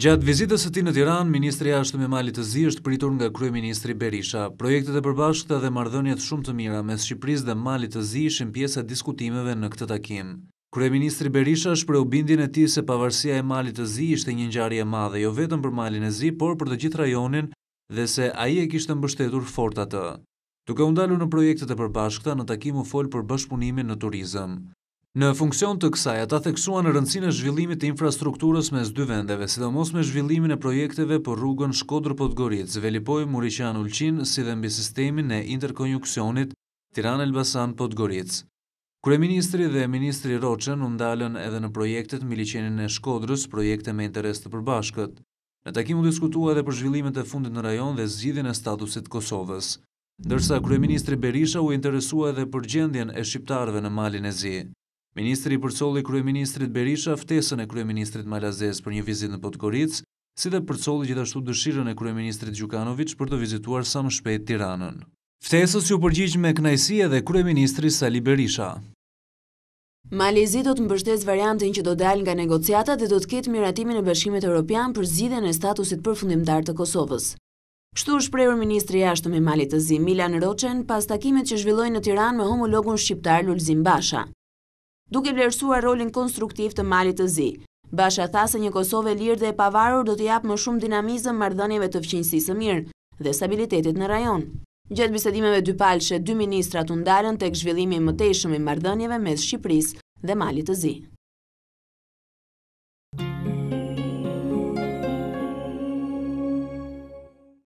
Gjatë vizitës së tij në Tiranë, ministria me Malit të Zi është pritur nga kryeministri Berisha. Projektet e përbashkëta dhe marrëdhëniet shumë të mira mes Shqipërisë dhe Malit të Zi ishin pjesë e diskutimeve në këtë takim. Kryeministri Berisha është për e tij se pavarësia e Malit të Zi ishte një ngjarje e madhe jo vetëm për Malin e Zi, por për të gjithë rajonin dhe se ai e kishte mbështetur fort atë. Duke u ndalur në projektet e përbashkëta, në takim u fol për bashkëpunimin në turizëm. Në funksion të kësaj, ata theksuan rëndësine zhvillimit të infrastrukturës mes dy vendeve, sidomos me zhvillimin e projekteve për rrugën Shkodrë-Podgorit, Zvelipoj, Murishan, Ulqin, si dhe mbi sistemin e interkonjuksionit Tiran-Elbasan-Podgorit. Kreministri dhe Ministri Roqen undalën edhe në projektet miliqenin e Shkodrës, projekte me interes të përbashkët. Në takimu diskutua edhe për zhvillimit e fundit në rajon dhe zhjidhin e statusit Kosovës. Ndërsa, Kreministri Berisha u interesua edhe për gjendjen e shqiptarëve në Malin e Zi. Ministri i kryeministrit Berisha ftesën e kryeministrit Malazez për një vizitë në Podgoricë, si dhe përcolli gjithashtu dëshirën e kryeministrit Gjukanović për të vizituar sa më shpejt Tiranën. Ftesës ju përgjigj me kënaqësi edhe kryeministri Sali Berisha. Malezi do të mbështetë variantin që do dal nga negociatat dhe do të ketë miratimin e Bashkimit Evropian për zgjidhjen e statusit përfundimtar të Kosovës. Kështu është shprehur ministri i jashtëm i Malit të Zi, Milan Roçen, pas takimit që zhvillojnë në Tiranë me homologun shqiptar Lulzim Basha duke vlerësuar rolin konstruktiv të malit të zi. Basha tha se një Kosovë e lirë dhe e pavarur do të japë më shumë dinamizëm mardhënjeve të fqinësisë mirë dhe stabilitetit në rajon. Gjetë bisedimeve dy palëshe, dy ministrat undarën të këshvillimi mëtejshëm i mardhënjeve me Shqipëris dhe malit të zi.